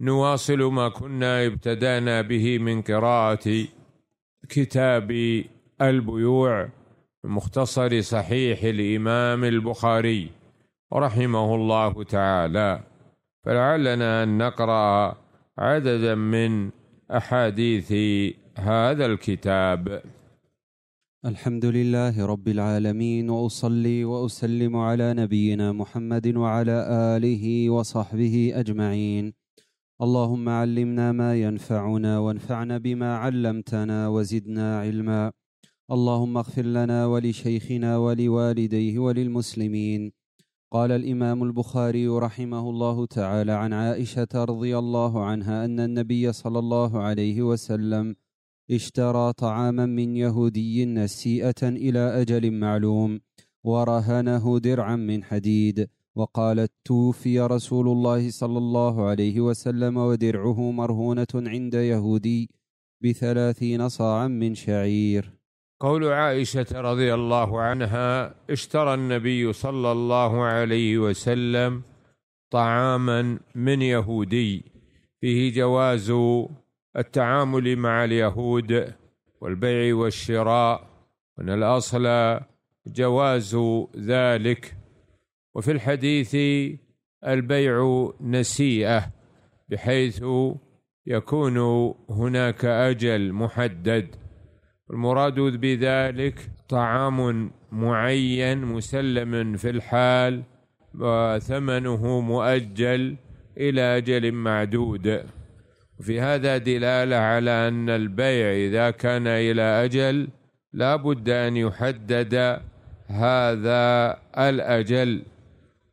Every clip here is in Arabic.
نواصل ما كنا ابتدانا به من قراءة كتاب البيوع مختصر صحيح الإمام البخاري رحمه الله تعالى فلعلنا أن نقرأ عددا من أحاديث هذا الكتاب الحمد لله رب العالمين واصلي واسلم على نبينا محمد وعلى اله وصحبه اجمعين اللهم علمنا ما ينفعنا وانفعنا بما علمتنا وزدنا علما اللهم اغفر لنا ولشيخنا ولوالديه وللمسلمين قال الامام البخاري رحمه الله تعالى عن عائشه رضي الله عنها ان النبي صلى الله عليه وسلم اشترى طعاما من يهودي نسيئه الى اجل معلوم ورهنه درعا من حديد وقالت توفي رسول الله صلى الله عليه وسلم ودرعه مرهونة عند يهودي بثلاثين صاعا من شعير قول عائشة رضي الله عنها اشترى النبي صلى الله عليه وسلم طعاما من يهودي فيه جواز التعامل مع اليهود والبيع والشراء وأن الأصل جواز ذلك وفي الحديث البيع نسيئه بحيث يكون هناك اجل محدد المراد بذلك طعام معين مسلم في الحال وثمنه مؤجل الى اجل معدود وفي هذا دلاله على ان البيع اذا كان الى اجل لا بد ان يحدد هذا الاجل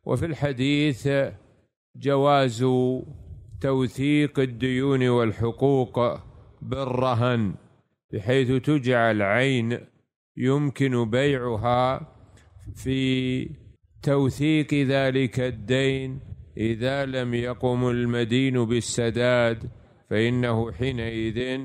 وفي الحديث جواز توثيق الديون والحقوق بالرهن بحيث تجعل عين يمكن بيعها في توثيق ذلك الدين اذا لم يقم المدين بالسداد فانه حينئذ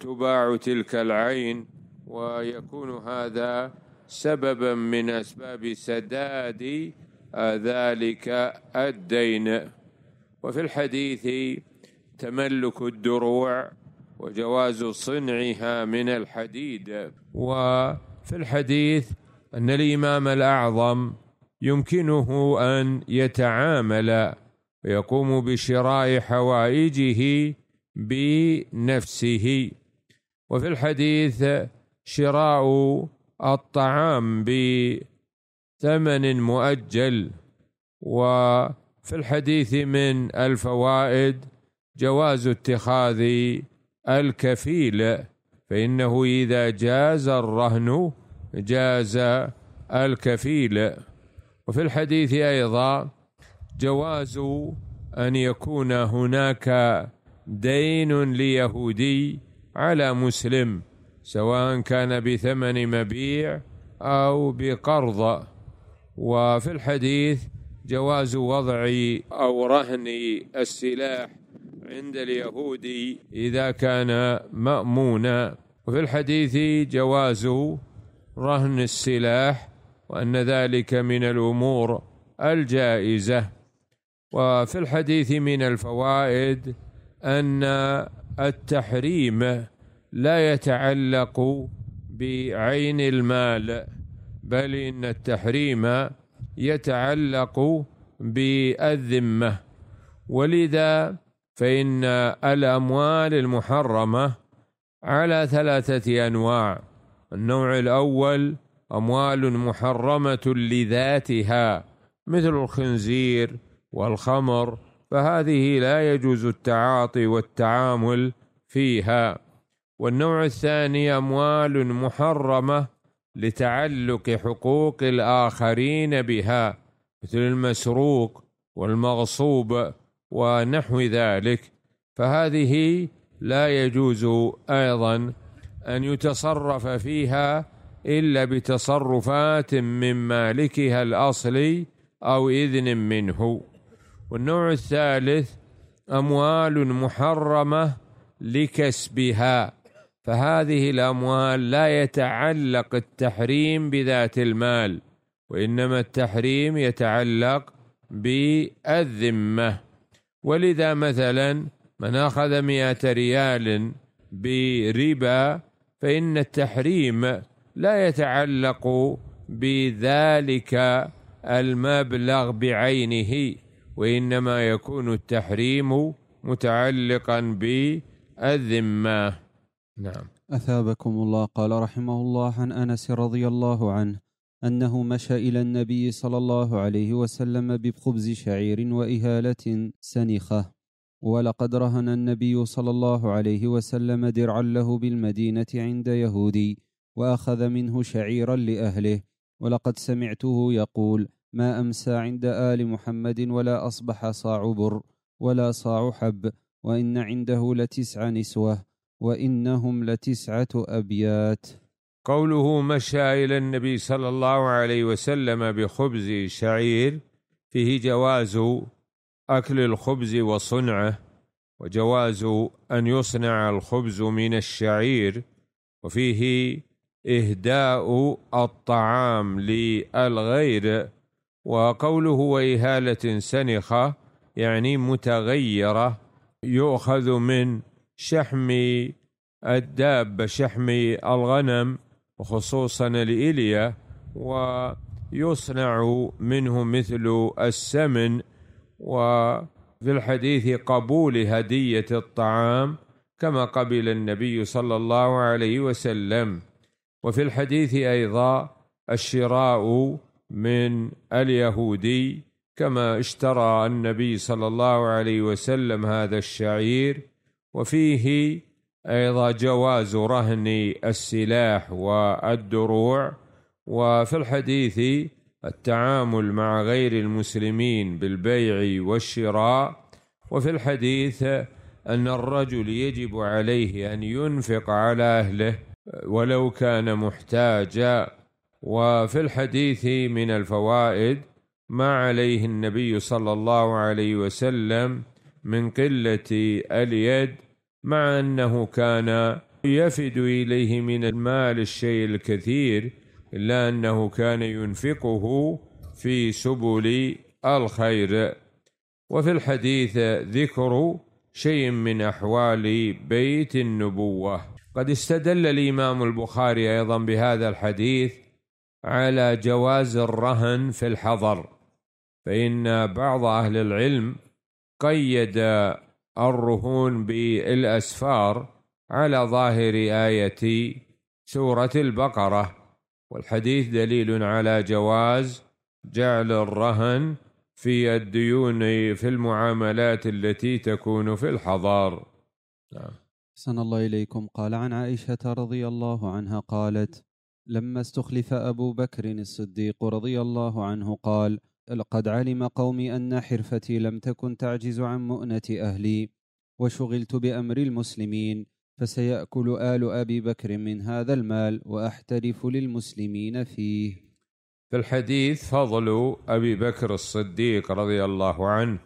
تباع تلك العين ويكون هذا سببا من اسباب سداد ذلك الدين وفي الحديث تملك الدروع وجواز صنعها من الحديد وفي الحديث ان الامام الاعظم يمكنه ان يتعامل ويقوم بشراء حوائجه بنفسه وفي الحديث شراء الطعام بنفسه ثمن مؤجل وفي الحديث من الفوائد جواز اتخاذ الكفيل فإنه إذا جاز الرهن جاز الكفيل وفي الحديث أيضا جواز أن يكون هناك دين ليهودي على مسلم سواء كان بثمن مبيع أو بقرض وفي الحديث جواز وضع أو رهن السلاح عند اليهودي إذا كان مأمونا وفي الحديث جواز رهن السلاح وأن ذلك من الأمور الجائزة وفي الحديث من الفوائد أن التحريم لا يتعلق بعين المال بل إن التحريم يتعلق بالذمة ولذا فإن الأموال المحرمة على ثلاثة أنواع النوع الأول أموال محرمة لذاتها مثل الخنزير والخمر فهذه لا يجوز التعاطي والتعامل فيها والنوع الثاني أموال محرمة لتعلق حقوق الآخرين بها مثل المسروق والمغصوب ونحو ذلك فهذه لا يجوز أيضا أن يتصرف فيها إلا بتصرفات من مالكها الأصلي أو إذن منه والنوع الثالث أموال محرمة لكسبها فهذه الاموال لا يتعلق التحريم بذات المال وانما التحريم يتعلق بالذمه ولذا مثلا من اخذ مئة ريال بربا فان التحريم لا يتعلق بذلك المبلغ بعينه وانما يكون التحريم متعلقا بالذمه نعم اثابكم الله قال رحمه الله عن انس رضي الله عنه انه مشى الى النبي صلى الله عليه وسلم بخبز شعير واهاله سنخه ولقد رهن النبي صلى الله عليه وسلم درعا له بالمدينه عند يهودي واخذ منه شعيرا لاهله ولقد سمعته يقول ما امسى عند ال محمد ولا اصبح صاع بر ولا صاع حب وان عنده لتسع نسوه وانهم لتسعه ابيات قوله مشى الى النبي صلى الله عليه وسلم بخبز شعير فيه جواز اكل الخبز وصنعه وجواز ان يصنع الخبز من الشعير وفيه اهداء الطعام للغير وقوله واهاله سنخه يعني متغيره يؤخذ من شحمي الدابة شحمي الغنم وخصوصا الإلية ويصنع منه مثل السمن وفي الحديث قبول هدية الطعام كما قبل النبي صلى الله عليه وسلم وفي الحديث أيضا الشراء من اليهودي كما اشترى النبي صلى الله عليه وسلم هذا الشعير وفيه أيضا جواز رهن السلاح والدروع وفي الحديث التعامل مع غير المسلمين بالبيع والشراء وفي الحديث أن الرجل يجب عليه أن ينفق على أهله ولو كان محتاجا وفي الحديث من الفوائد ما عليه النبي صلى الله عليه وسلم من قلة اليد مع انه كان يفد اليه من المال الشيء الكثير الا انه كان ينفقه في سبل الخير وفي الحديث ذكر شيء من احوال بيت النبوه قد استدل الامام البخاري ايضا بهذا الحديث على جواز الرهن في الحضر فان بعض اهل العلم قيد الرهون بالاسفار على ظاهر ايه سوره البقره والحديث دليل على جواز جعل الرهن في الديون في المعاملات التي تكون في الحضار نعم أحسن الله إليكم قال عن عائشة رضي الله عنها قالت لما استخلف أبو بكر الصديق رضي الله عنه قال لقد علم قومي أن حرفتي لم تكن تعجز عن مؤنة أهلي وشغلت بأمر المسلمين فسيأكل آل أبي بكر من هذا المال وأحترف للمسلمين فيه في الحديث فضل أبي بكر الصديق رضي الله عنه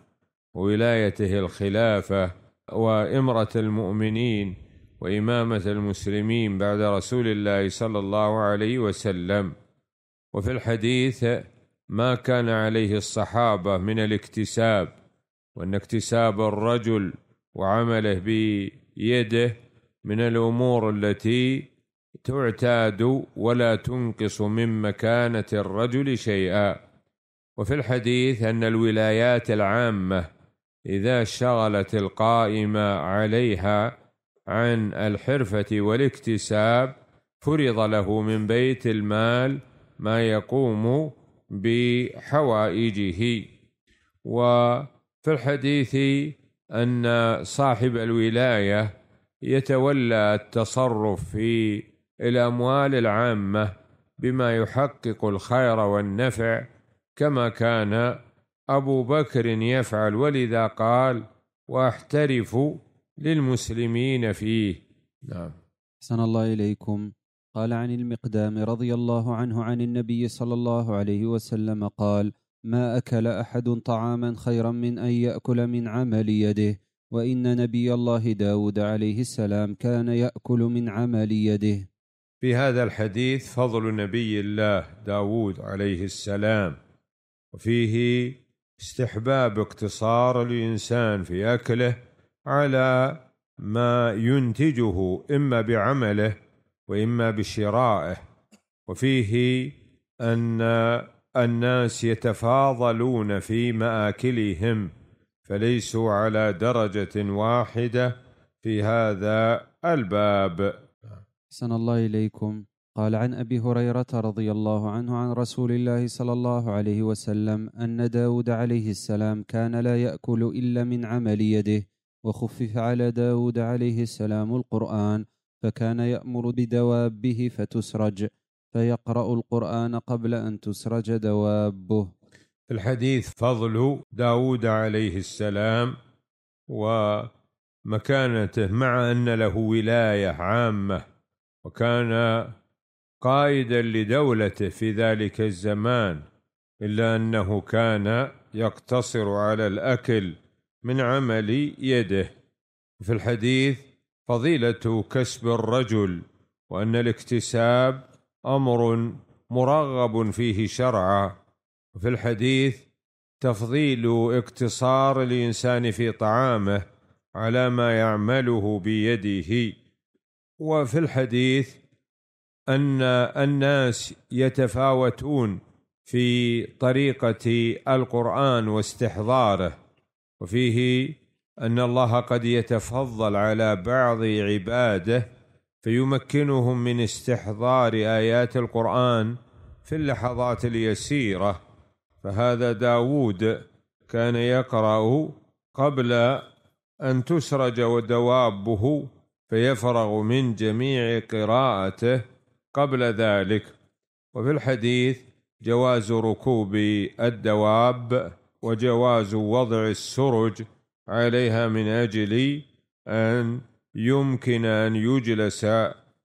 وولايته الخلافة وإمرة المؤمنين وإمامة المسلمين بعد رسول الله صلى الله عليه وسلم وفي الحديث ما كان عليه الصحابه من الاكتساب وان اكتساب الرجل وعمله بيده من الامور التي تعتاد ولا تنقص من مكانه الرجل شيئا وفي الحديث ان الولايات العامه اذا شغلت القائمه عليها عن الحرفه والاكتساب فرض له من بيت المال ما يقوم بحوائجه وفي الحديث أن صاحب الولاية يتولى التصرف في الأموال العامة بما يحقق الخير والنفع كما كان أبو بكر يفعل ولذا قال واحترف للمسلمين فيه نعم أحسن الله إليكم قال عن المقدام رضي الله عنه عن النبي صلى الله عليه وسلم قال ما اكل احد طعاما خيرا من ان ياكل من عمل يده وان نبي الله داود عليه السلام كان ياكل من عمل يده في هذا الحديث فضل نبي الله داود عليه السلام وفيه استحباب اقتصار الانسان في اكله على ما ينتجه اما بعمله واما بشرائه وفيه ان الناس يتفاضلون في ماكلهم فليسوا على درجه واحده في هذا الباب احسن الله اليكم قال عن ابي هريره رضي الله عنه عن رسول الله صلى الله عليه وسلم ان داود عليه السلام كان لا ياكل الا من عمل يده وخفف على داود عليه السلام القران فكان يأمر بدوابه فتسرج فيقرأ القرآن قبل أن تسرج دوابه الحديث فضل داود عليه السلام ومكانته مع أن له ولاية عامة وكان قائدا لدولته في ذلك الزمان إلا أنه كان يقتصر على الأكل من عمل يده في الحديث فضيله كسب الرجل وان الاكتساب امر مرغب فيه شرعا وفي الحديث تفضيل اقتصار الانسان في طعامه على ما يعمله بيده وفي الحديث ان الناس يتفاوتون في طريقه القران واستحضاره وفيه ان الله قد يتفضل على بعض عباده فيمكنهم من استحضار ايات القران في اللحظات اليسيره فهذا داوود كان يقرا قبل ان تسرج ودوابه فيفرغ من جميع قراءته قبل ذلك وفي الحديث جواز ركوب الدواب وجواز وضع السرج عليها من أجل أن يمكن أن يجلس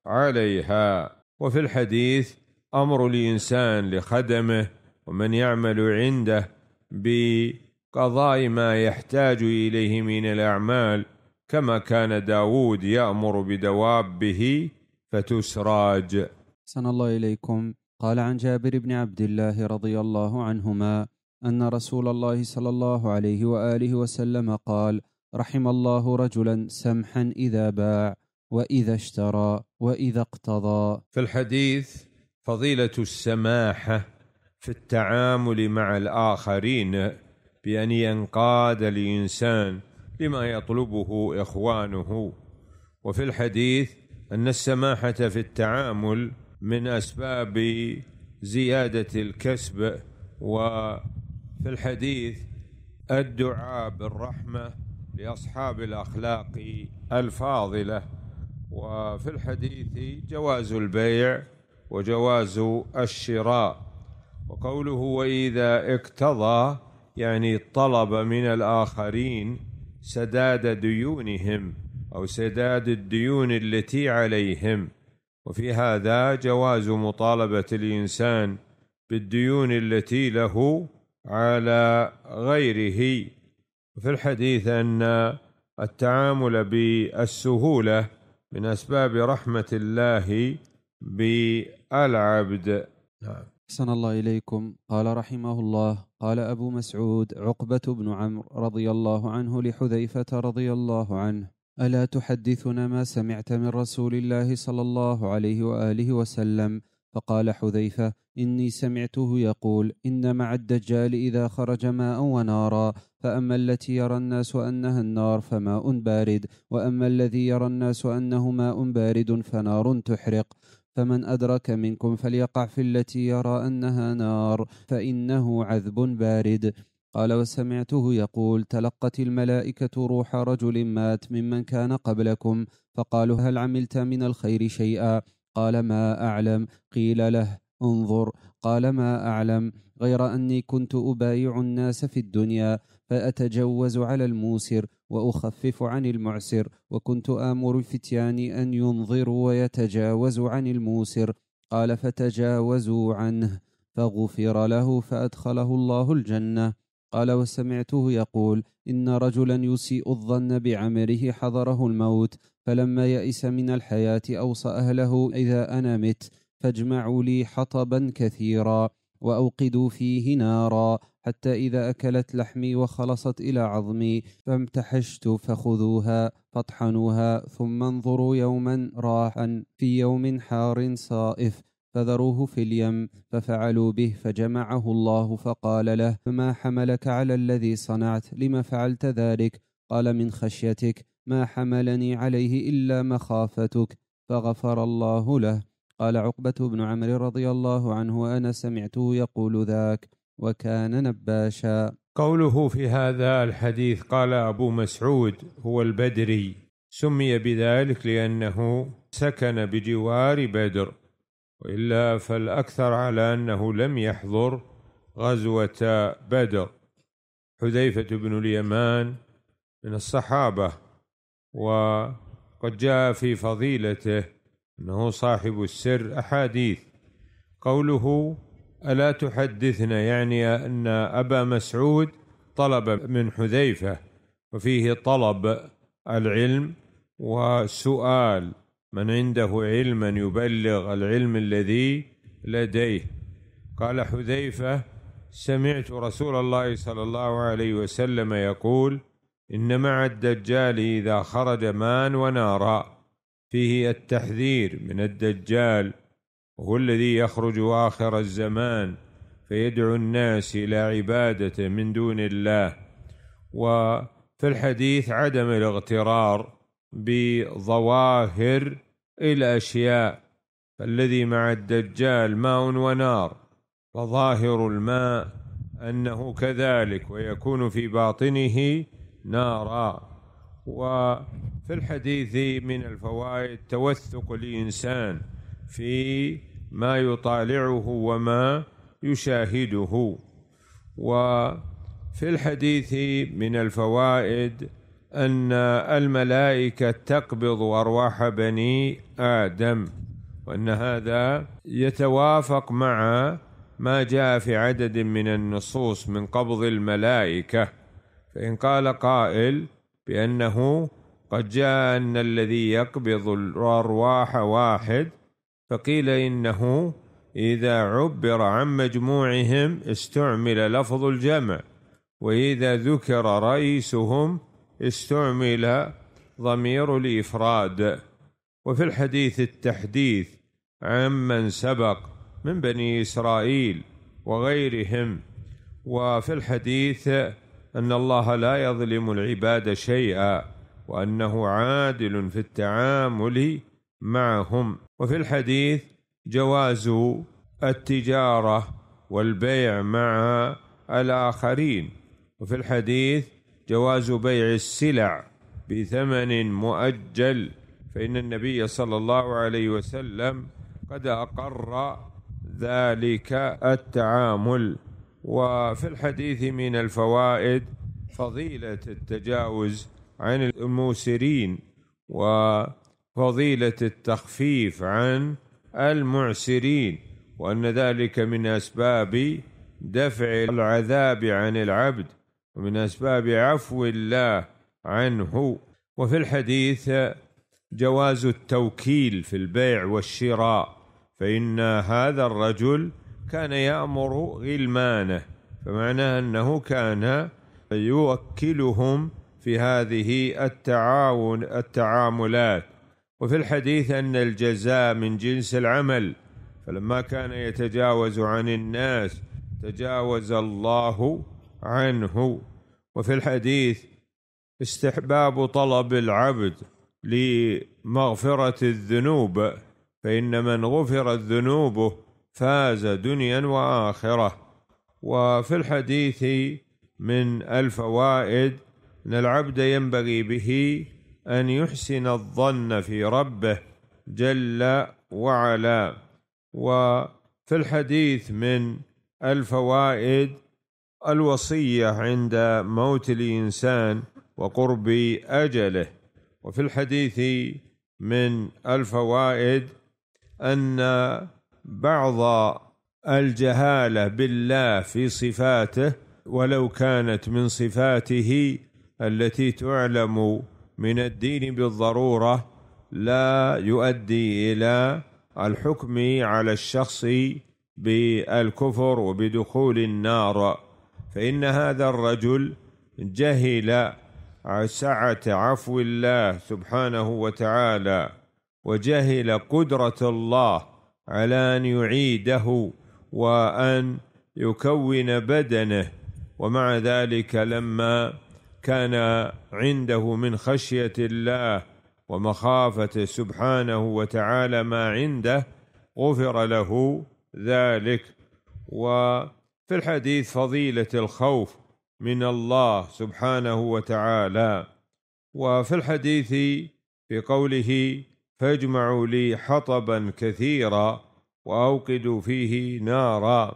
عليها وفي الحديث أمر الإنسان لخدمه ومن يعمل عنده بقضاء ما يحتاج إليه من الأعمال كما كان داود يأمر بدوابه فتسراج سن الله إليكم قال عن جابر بن عبد الله رضي الله عنهما أن رسول الله صلى الله عليه وآله وسلم قال رحم الله رجلا سمحا إذا باع وإذا اشترى وإذا اقتضى في الحديث فضيلة السماحة في التعامل مع الآخرين بأن ينقاد الإنسان لما يطلبه إخوانه وفي الحديث أن السماحة في التعامل من أسباب زيادة الكسب و في الحديث الدعاء بالرحمة لأصحاب الأخلاق الفاضلة وفي الحديث جواز البيع وجواز الشراء وقوله وإذا اقتضى يعني طلب من الآخرين سداد ديونهم أو سداد الديون التي عليهم وفي هذا جواز مطالبة الإنسان بالديون التي له على غيره في الحديث أن التعامل بالسهولة من أسباب رحمة الله بالعبد نعم أحسن الله إليكم قال رحمه الله قال أبو مسعود عقبة بن عمرو رضي الله عنه لحذيفة رضي الله عنه ألا تحدثنا ما سمعت من رسول الله صلى الله عليه وآله وسلم فقال حذيفة إني سمعته يقول إن مع الدجال إذا خرج ماء ونارا فأما التي يرى الناس أنها النار فماء بارد وأما الذي يرى الناس أنه ماء بارد فنار تحرق فمن أدرك منكم فليقع في التي يرى أنها نار فإنه عذب بارد قال وسمعته يقول تلقت الملائكة روح رجل مات ممن كان قبلكم فقالوا هل عملت من الخير شيئا قال ما أعلم قيل له انظر قال ما أعلم غير أني كنت أبايع الناس في الدنيا فأتجوز على الموسر وأخفف عن المعسر وكنت آمر الفتيان أن ينظروا ويتجاوزوا عن الموسر قال فتجاوزوا عنه فغفر له فأدخله الله الجنة قال وسمعته يقول إن رجلا يسيء الظن بعمله حضره الموت فلما يئس من الحياة أوصى أهله إذا أنا مت فاجمعوا لي حطبا كثيرا وأوقدوا فيه نارا حتى إذا أكلت لحمي وخلصت إلى عظمي فامتحشت فخذوها فاطحنوها ثم انظروا يوما راحا في يوم حار صائف فذروه في اليم ففعلوا به فجمعه الله فقال له فما حملك على الذي صنعت لما فعلت ذلك قال من خشيتك ما حملني عليه إلا مخافتك فغفر الله له قال عقبة بن عمرو رضي الله عنه وأنا سمعته يقول ذاك وكان نباشا قوله في هذا الحديث قال أبو مسعود هو البدري سمي بذلك لأنه سكن بجوار بدر وإلا فالأكثر على أنه لم يحضر غزوة بدر حذيفة بن اليمان من الصحابة وقد جاء في فضيلته انه صاحب السر احاديث قوله الا تحدثنا يعني ان ابا مسعود طلب من حذيفه وفيه طلب العلم وسؤال من عنده علما يبلغ العلم الذي لديه قال حذيفه سمعت رسول الله صلى الله عليه وسلم يقول إن مع الدجال إذا خرج مان ونارا فيه التحذير من الدجال وهو الذي يخرج آخر الزمان فيدعو الناس إلى عبادته من دون الله وفي الحديث عدم الاغترار بظواهر الأشياء فالذي مع الدجال ماء ونار فظاهر الماء أنه كذلك ويكون في باطنه نارا وفي الحديث من الفوائد توثق الإنسان في ما يطالعه وما يشاهده وفي الحديث من الفوائد أن الملائكة تقبض أرواح بني آدم وأن هذا يتوافق مع ما جاء في عدد من النصوص من قبض الملائكه فإن قال قائل بأنه قد جاءنا الذي يقبض الأرواح واحد فقيل إنه إذا عبر عن مجموعهم استعمل لفظ الجمع وإذا ذكر رئيسهم استعمل ضمير الإفراد وفي الحديث التحديث عمن سبق من بني إسرائيل وغيرهم وفي الحديث ان الله لا يظلم العباد شيئا وانه عادل في التعامل معهم وفي الحديث جواز التجاره والبيع مع الاخرين وفي الحديث جواز بيع السلع بثمن مؤجل فان النبي صلى الله عليه وسلم قد اقر ذلك التعامل وفي الحديث من الفوائد فضيلة التجاوز عن الموسرين وفضيلة التخفيف عن المعسرين وأن ذلك من أسباب دفع العذاب عن العبد ومن أسباب عفو الله عنه وفي الحديث جواز التوكيل في البيع والشراء فإن هذا الرجل كان يأمر غلمانه فمعناه أنه كان يوكلهم في هذه التعاون التعاملات وفي الحديث أن الجزاء من جنس العمل فلما كان يتجاوز عن الناس تجاوز الله عنه وفي الحديث استحباب طلب العبد لمغفرة الذنوب فإن من غفرت ذنوبه فاز دنيا واخره وفي الحديث من الفوائد ان العبد ينبغي به ان يحسن الظن في ربه جل وعلا وفي الحديث من الفوائد الوصيه عند موت الانسان وقرب اجله وفي الحديث من الفوائد ان بعض الجهاله بالله في صفاته ولو كانت من صفاته التي تعلم من الدين بالضروره لا يؤدي الى الحكم على الشخص بالكفر وبدخول النار فان هذا الرجل جهل سعه عفو الله سبحانه وتعالى وجهل قدره الله على ان يعيده وان يكون بدنه ومع ذلك لما كان عنده من خشيه الله ومخافته سبحانه وتعالى ما عنده غفر له ذلك وفي الحديث فضيله الخوف من الله سبحانه وتعالى وفي الحديث في قوله فاجمعوا لي حطبا كثيرا واوقدوا فيه نارا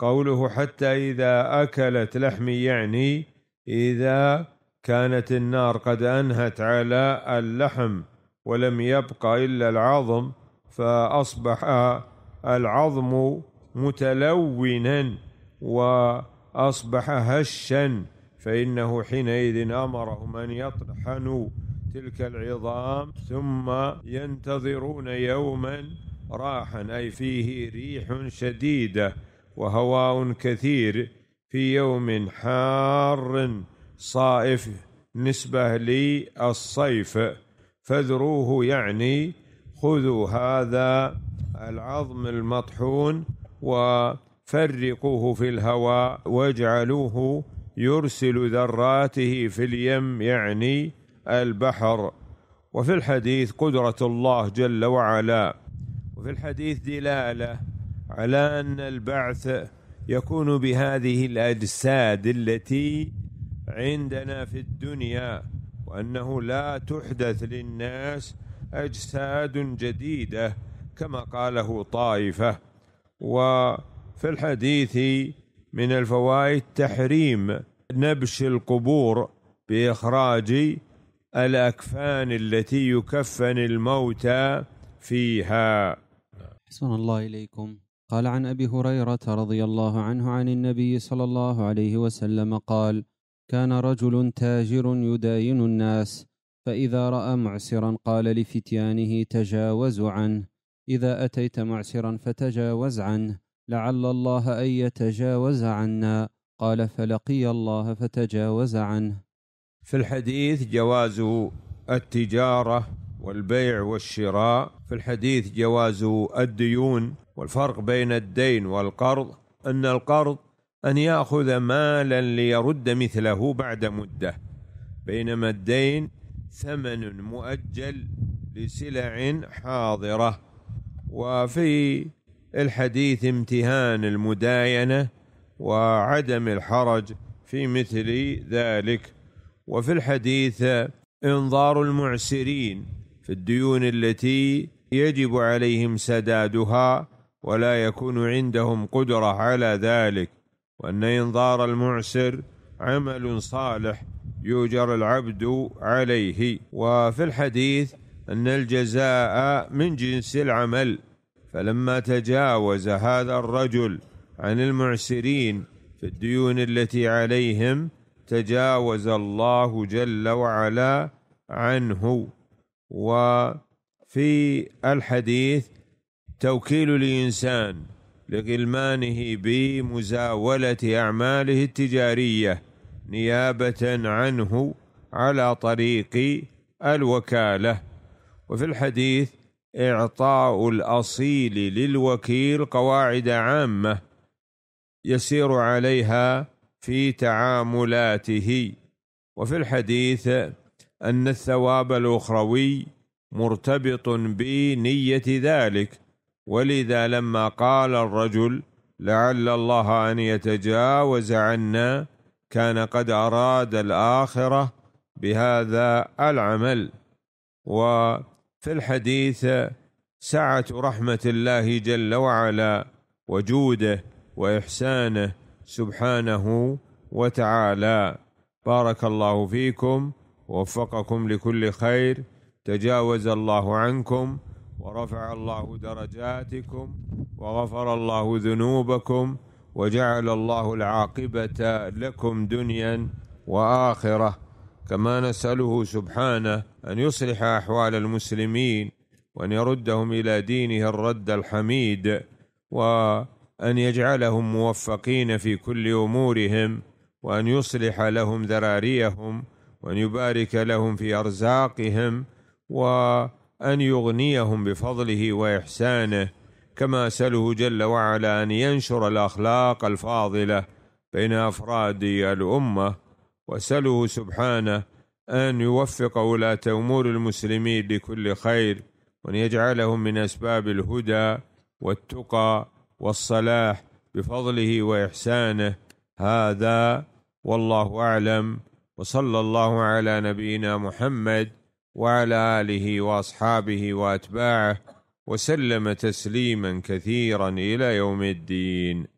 قوله حتى اذا اكلت لحمي يعني اذا كانت النار قد انهت على اللحم ولم يبق الا العظم فاصبح العظم متلونا واصبح هشا فانه حينئذ امرهم ان يطحنوا تلك العظام ثم ينتظرون يوما راحا أي فيه ريح شديدة وهواء كثير في يوم حار صائف نسبة للصيف فذروه يعني خذوا هذا العظم المطحون وفرقوه في الهواء واجعلوه يرسل ذراته في اليم يعني البحر وفي الحديث قدرة الله جل وعلا وفي الحديث دلالة على أن البعث يكون بهذه الأجساد التي عندنا في الدنيا وأنه لا تحدث للناس أجساد جديدة كما قاله طائفة وفي الحديث من الفوائد تحريم نبش القبور بإخراج الأكفان التي يكفن الموتى فيها حسن الله إليكم قال عن أبي هريرة رضي الله عنه عن النبي صلى الله عليه وسلم قال كان رجل تاجر يداين الناس فإذا رأى معسرا قال لفتيانه تجاوز عنه إذا أتيت معسرا فتجاوز عنه لعل الله أن يتجاوز عنا قال فلقي الله فتجاوز عنه في الحديث جواز التجاره والبيع والشراء في الحديث جواز الديون والفرق بين الدين والقرض ان القرض ان ياخذ مالا ليرد مثله بعد مده بينما الدين ثمن مؤجل لسلع حاضره وفي الحديث امتهان المداينه وعدم الحرج في مثل ذلك وفي الحديث انظار المعسرين في الديون التي يجب عليهم سدادها ولا يكون عندهم قدره على ذلك وان انظار المعسر عمل صالح يؤجر العبد عليه وفي الحديث ان الجزاء من جنس العمل فلما تجاوز هذا الرجل عن المعسرين في الديون التي عليهم تجاوز الله جل وعلا عنه وفي الحديث توكيل الانسان لغلمانه بمزاوله اعماله التجاريه نيابه عنه على طريق الوكاله وفي الحديث اعطاء الاصيل للوكيل قواعد عامه يسير عليها في تعاملاته وفي الحديث أن الثواب الأخروي مرتبط بنية ذلك ولذا لما قال الرجل لعل الله أن يتجاوز عنا كان قد أراد الآخرة بهذا العمل وفي الحديث سعة رحمة الله جل وعلا وجوده وإحسانه سبحانه وتعالى بارك الله فيكم ووفقكم لكل خير تجاوز الله عنكم ورفع الله درجاتكم وغفر الله ذنوبكم وجعل الله العاقبة لكم دنيا وآخرة كما نسأله سبحانه أن يصلح أحوال المسلمين وأن يردهم إلى دينه الرد الحميد و أن يجعلهم موفقين في كل أمورهم وأن يصلح لهم ذراريهم وأن يبارك لهم في أرزاقهم وأن يغنيهم بفضله وإحسانه كما أسأله جل وعلا أن ينشر الأخلاق الفاضلة بين أفراد الأمة وأسأله سبحانه أن يوفق ولاة أمور المسلمين لكل خير وأن يجعلهم من أسباب الهدى والتقى والصلاح بفضله واحسانه هذا والله اعلم وصلى الله على نبينا محمد وعلى اله واصحابه واتباعه وسلم تسليما كثيرا الى يوم الدين